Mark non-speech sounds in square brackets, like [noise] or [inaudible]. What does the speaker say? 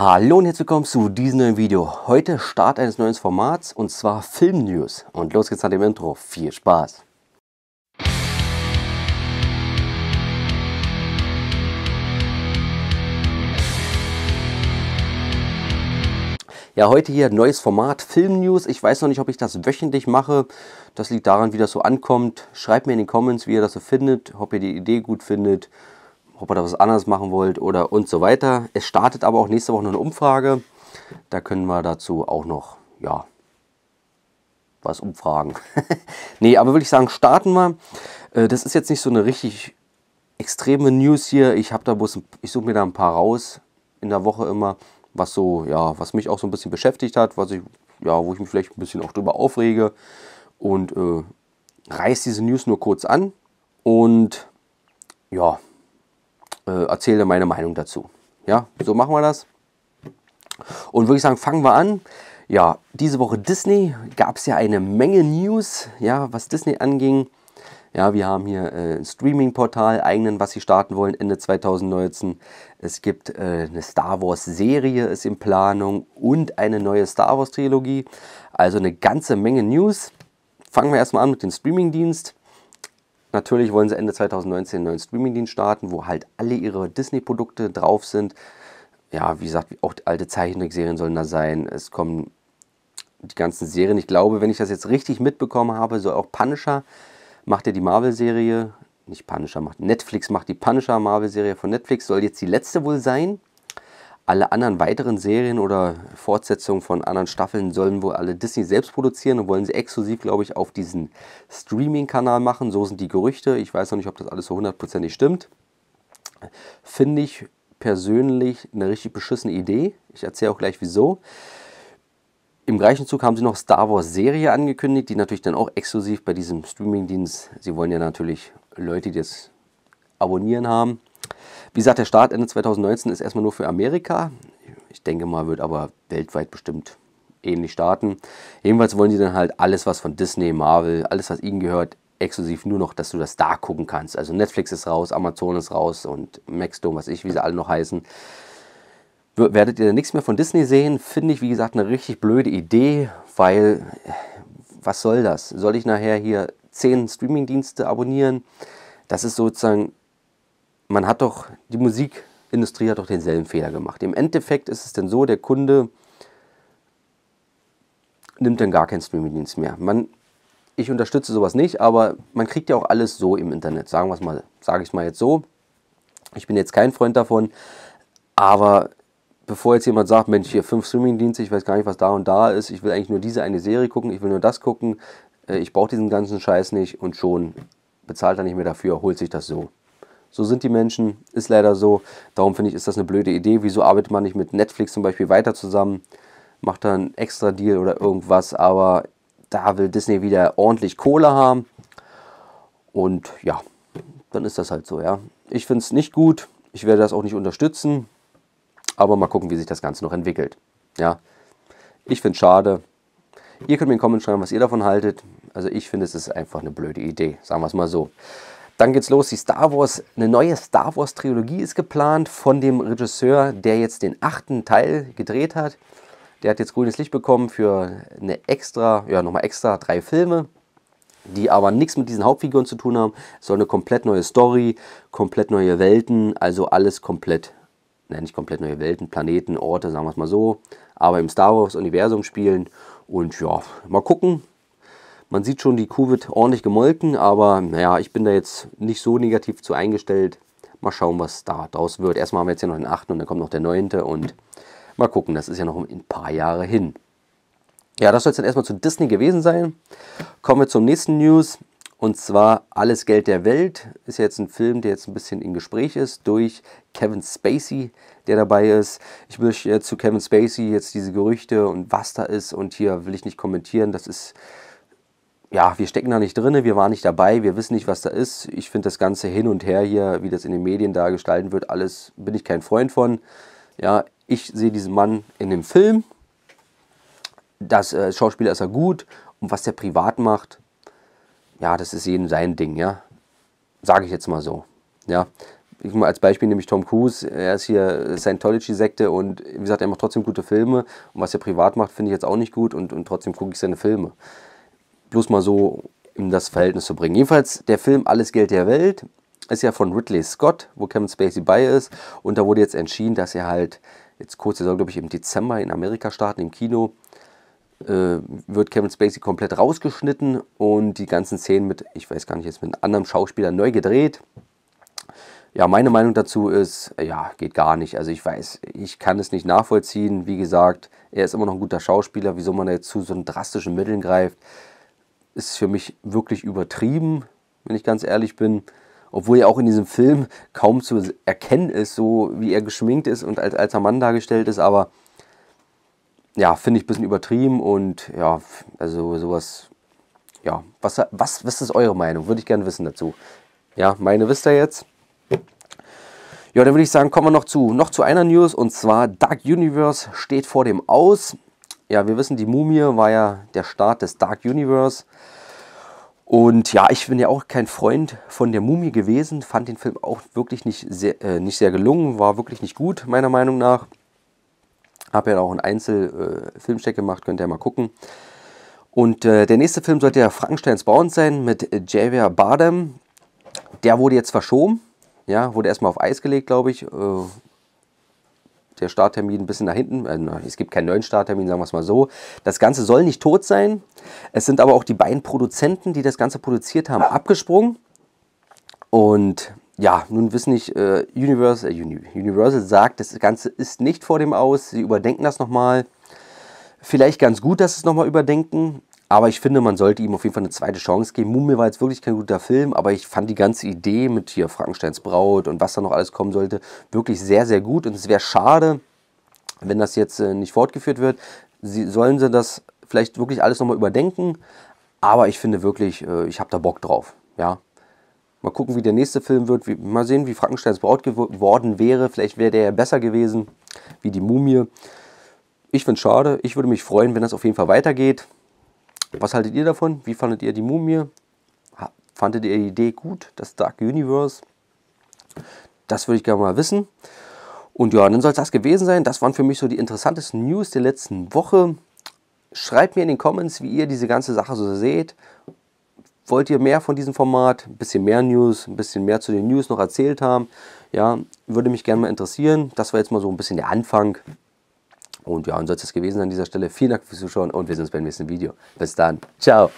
Hallo und herzlich willkommen zu diesem neuen Video. Heute Start eines neuen Formats und zwar Film News. Und los geht's nach dem Intro. Viel Spaß! Ja, heute hier neues Format Film News. Ich weiß noch nicht, ob ich das wöchentlich mache. Das liegt daran, wie das so ankommt. Schreibt mir in den Comments, wie ihr das so findet, ob ihr die Idee gut findet ob ihr da was anderes machen wollt oder und so weiter. Es startet aber auch nächste Woche eine Umfrage. Da können wir dazu auch noch, ja, was umfragen. [laughs] nee, aber würde ich sagen, starten wir. Äh, das ist jetzt nicht so eine richtig extreme News hier. Ich habe da bloß, ich suche mir da ein paar raus in der Woche immer, was so, ja, was mich auch so ein bisschen beschäftigt hat, was ich, ja, wo ich mich vielleicht ein bisschen auch drüber aufrege und äh, reiß diese News nur kurz an und ja, äh, erzähle meine Meinung dazu. Ja, so machen wir das. Und würde ich sagen, fangen wir an. Ja, diese Woche Disney gab es ja eine Menge News, ja, was Disney anging. Ja, wir haben hier äh, ein Streaming-Portal, eigenen, was sie starten wollen, Ende 2019. Es gibt äh, eine Star Wars-Serie, ist in Planung und eine neue Star Wars-Trilogie. Also eine ganze Menge News. Fangen wir erstmal an mit dem Streaming-Dienst. Natürlich wollen sie Ende 2019 einen neuen Streamingdienst starten, wo halt alle ihre Disney-Produkte drauf sind. Ja, wie gesagt, auch alte Zeichentrickserien sollen da sein. Es kommen die ganzen Serien. Ich glaube, wenn ich das jetzt richtig mitbekommen habe, soll auch Punisher macht ja die Marvel-Serie, nicht Punisher macht, Netflix macht die Punisher-Marvel-Serie von Netflix, soll jetzt die letzte wohl sein. Alle anderen weiteren Serien oder Fortsetzungen von anderen Staffeln sollen wohl alle Disney selbst produzieren und wollen sie exklusiv, glaube ich, auf diesen Streaming-Kanal machen. So sind die Gerüchte. Ich weiß noch nicht, ob das alles so hundertprozentig stimmt. Finde ich persönlich eine richtig beschissene Idee. Ich erzähle auch gleich wieso. Im gleichen Zug haben sie noch Star Wars Serie angekündigt, die natürlich dann auch exklusiv bei diesem Streaming-Dienst. Sie wollen ja natürlich Leute, die das abonnieren haben. Wie gesagt, der Start Ende 2019 ist erstmal nur für Amerika. Ich denke mal, wird aber weltweit bestimmt ähnlich starten. Jedenfalls wollen sie dann halt alles, was von Disney, Marvel, alles, was ihnen gehört, exklusiv nur noch, dass du das da gucken kannst. Also Netflix ist raus, Amazon ist raus und Maxdome, was ich, wie sie alle noch heißen. Werdet ihr dann nichts mehr von Disney sehen? Finde ich, wie gesagt, eine richtig blöde Idee, weil äh, was soll das? Soll ich nachher hier zehn Streamingdienste abonnieren? Das ist sozusagen man hat doch, die Musikindustrie hat doch denselben Fehler gemacht. Im Endeffekt ist es denn so, der Kunde nimmt dann gar keinen Streamingdienst mehr. Man, ich unterstütze sowas nicht, aber man kriegt ja auch alles so im Internet. Sagen wir es mal, sage ich es mal jetzt so. Ich bin jetzt kein Freund davon, aber bevor jetzt jemand sagt, Mensch, hier fünf Streamingdienste, ich weiß gar nicht, was da und da ist, ich will eigentlich nur diese eine Serie gucken, ich will nur das gucken, äh, ich brauche diesen ganzen Scheiß nicht und schon bezahlt er nicht mehr dafür, holt sich das so so sind die Menschen, ist leider so. Darum finde ich, ist das eine blöde Idee. Wieso arbeitet man nicht mit Netflix zum Beispiel weiter zusammen, macht dann einen extra Deal oder irgendwas, aber da will Disney wieder ordentlich Kohle haben. Und ja, dann ist das halt so, ja. Ich finde es nicht gut, ich werde das auch nicht unterstützen, aber mal gucken, wie sich das Ganze noch entwickelt. Ja, ich finde es schade. Ihr könnt mir in den Comments schreiben, was ihr davon haltet. Also ich finde, es ist einfach eine blöde Idee, sagen wir es mal so. Dann geht's los, die Star Wars, eine neue Star Wars Trilogie ist geplant von dem Regisseur, der jetzt den achten Teil gedreht hat. Der hat jetzt grünes Licht bekommen für eine extra, ja nochmal extra drei Filme, die aber nichts mit diesen Hauptfiguren zu tun haben. Es soll eine komplett neue Story, komplett neue Welten, also alles komplett, ne ich komplett neue Welten, Planeten, Orte, sagen wir es mal so, aber im Star Wars Universum spielen. Und ja, mal gucken, man sieht schon, die Kuh wird ordentlich gemolken, aber naja, ich bin da jetzt nicht so negativ zu eingestellt. Mal schauen, was da draus wird. Erstmal haben wir jetzt hier noch den 8. und dann kommt noch der 9. und mal gucken, das ist ja noch ein paar Jahre hin. Ja, das soll es dann erstmal zu Disney gewesen sein. Kommen wir zum nächsten News. Und zwar Alles Geld der Welt ist jetzt ein Film, der jetzt ein bisschen in Gespräch ist durch Kevin Spacey, der dabei ist. Ich möchte jetzt zu Kevin Spacey jetzt diese Gerüchte und was da ist und hier will ich nicht kommentieren. Das ist ja, wir stecken da nicht drin, wir waren nicht dabei, wir wissen nicht, was da ist. Ich finde das Ganze hin und her hier, wie das in den Medien da gestalten wird, alles bin ich kein Freund von. Ja, ich sehe diesen Mann in dem Film. Das äh, Schauspieler ist er gut und was der privat macht, ja, das ist jedem sein Ding, ja. Sage ich jetzt mal so. Ja, ich mal als Beispiel nämlich Tom Cruise, er ist hier Scientology-Sekte und wie gesagt, er macht trotzdem gute Filme und was er privat macht, finde ich jetzt auch nicht gut und, und trotzdem gucke ich seine Filme bloß mal so in das Verhältnis zu bringen. Jedenfalls der Film Alles Geld der Welt ist ja von Ridley Scott, wo Kevin Spacey bei ist. Und da wurde jetzt entschieden, dass er halt jetzt kurz, er soll glaube ich im Dezember in Amerika starten, im Kino, äh, wird Kevin Spacey komplett rausgeschnitten und die ganzen Szenen mit, ich weiß gar nicht, jetzt mit einem anderen Schauspieler neu gedreht. Ja, meine Meinung dazu ist, ja, geht gar nicht. Also ich weiß, ich kann es nicht nachvollziehen. Wie gesagt, er ist immer noch ein guter Schauspieler. Wieso man da jetzt zu so drastischen Mitteln greift, ist für mich wirklich übertrieben, wenn ich ganz ehrlich bin. Obwohl ja auch in diesem Film kaum zu erkennen ist, so wie er geschminkt ist und als alter Mann dargestellt ist, aber ja, finde ich ein bisschen übertrieben und ja, also sowas, ja, was, was, was ist eure Meinung? Würde ich gerne wissen dazu. Ja, meine wisst ihr jetzt. Ja, dann würde ich sagen, kommen wir noch zu, noch zu einer News und zwar Dark Universe steht vor dem Aus. Ja, wir wissen, die Mumie war ja der Start des Dark Universe. Und ja, ich bin ja auch kein Freund von der Mumie gewesen, fand den Film auch wirklich nicht sehr, äh, nicht sehr gelungen, war wirklich nicht gut, meiner Meinung nach. Hab ja auch einen Einzel-Filmcheck äh, gemacht, könnt ihr mal gucken. Und äh, der nächste Film sollte ja Frankensteins Bound sein mit Javier Bardem. Der wurde jetzt verschoben, ja, wurde erstmal auf Eis gelegt, glaube ich, äh, der Starttermin ein bisschen nach hinten. Äh, es gibt keinen neuen Starttermin, sagen wir es mal so. Das Ganze soll nicht tot sein. Es sind aber auch die beiden Produzenten, die das Ganze produziert haben, abgesprungen. Und ja, nun wissen nicht, äh, Universal, äh, Universal sagt, das Ganze ist nicht vor dem Aus. Sie überdenken das nochmal. Vielleicht ganz gut, dass sie es nochmal überdenken. Aber ich finde, man sollte ihm auf jeden Fall eine zweite Chance geben. Mumie war jetzt wirklich kein guter Film, aber ich fand die ganze Idee mit hier Frankensteins Braut und was da noch alles kommen sollte, wirklich sehr, sehr gut. Und es wäre schade, wenn das jetzt äh, nicht fortgeführt wird. Sie, sollen sie das vielleicht wirklich alles nochmal überdenken. Aber ich finde wirklich, äh, ich habe da Bock drauf. Ja. Mal gucken, wie der nächste Film wird. Wie, mal sehen, wie Frankensteins Braut geworden wäre. Vielleicht wäre der ja besser gewesen, wie die Mumie. Ich finde es schade. Ich würde mich freuen, wenn das auf jeden Fall weitergeht. Was haltet ihr davon? Wie fandet ihr die Mumie? Fandet ihr die Idee gut, das Dark Universe? Das würde ich gerne mal wissen. Und ja, dann soll es das gewesen sein. Das waren für mich so die interessantesten News der letzten Woche. Schreibt mir in den Comments, wie ihr diese ganze Sache so seht. Wollt ihr mehr von diesem Format? Ein bisschen mehr News, ein bisschen mehr zu den News noch erzählt haben? Ja, würde mich gerne mal interessieren. Das war jetzt mal so ein bisschen der Anfang. Und ja, und sonst ist es gewesen an dieser Stelle. Vielen Dank fürs Zuschauen und wir sehen uns beim nächsten Video. Bis dann. Ciao.